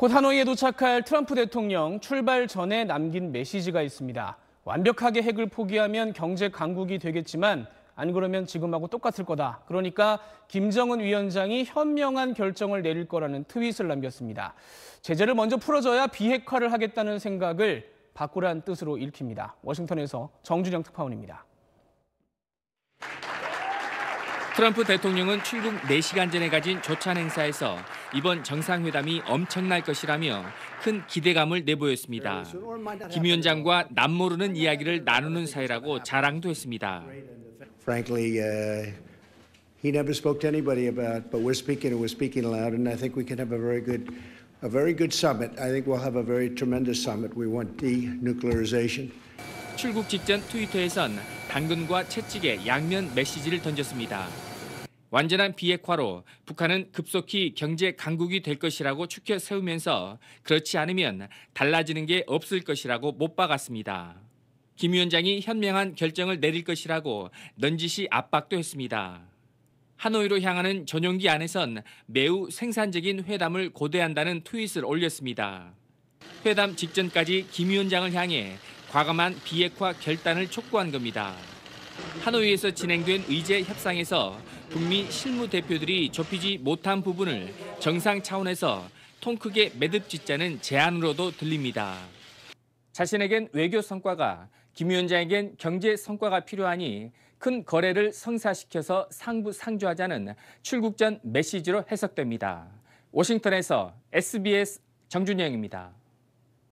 곧 하노이에 도착할 트럼프 대통령 출발 전에 남긴 메시지가 있습니다. 완벽하게 핵을 포기하면 경제 강국이 되겠지만 안 그러면 지금하고 똑같을 거다. 그러니까 김정은 위원장이 현명한 결정을 내릴 거라는 트윗을 남겼습니다. 제재를 먼저 풀어줘야 비핵화를 하겠다는 생각을 바꾸란 뜻으로 읽힙니다. 워싱턴에서 정준영 특파원입니다. 트럼프 대통령은 출국 4시간 전에 가진 조찬 행사에서 이번 정상회담이 엄청날 것이라며 큰 기대감을 내보였습니다. 김 위원장과 남모르는 이야기를 나누는 사이라고 자랑도 했습니다. Frankly, uh, he never spoke to anybody about, but we're speaking and we're speaking loud, and I think we can have a very good, a very good summit. I think we'll have a very tremendous summit. We want denuclearization. 출국 직전 트위터에선 당근과 채찍에 양면 메시지를 던졌습니다. 완전한 비핵화로 북한은 급속히 경제 강국이 될 것이라고 추켜 세우면서 그렇지 않으면 달라지는 게 없을 것이라고 못 박았습니다. 김 위원장이 현명한 결정을 내릴 것이라고 넌지시 압박도 했습니다. 하노이로 향하는 전용기 안에선 매우 생산적인 회담을 고대한다는 트윗을 올렸습니다. 회담 직전까지 김 위원장을 향해 과감한 비핵화 결단을 촉구한 겁니다. 하노이에서 진행된 의제 협상에서 북미 실무 대표들이 좁히지 못한 부분을 정상 차원에서 통 크게 매듭 짓자는 제안으로도 들립니다. 자신에겐 외교 성과가 김 위원장에겐 경제 성과가 필요하니 큰 거래를 성사시켜서 상부 상주하자는 출국 전 메시지로 해석됩니다. 워싱턴에서 SBS 정준영입니다.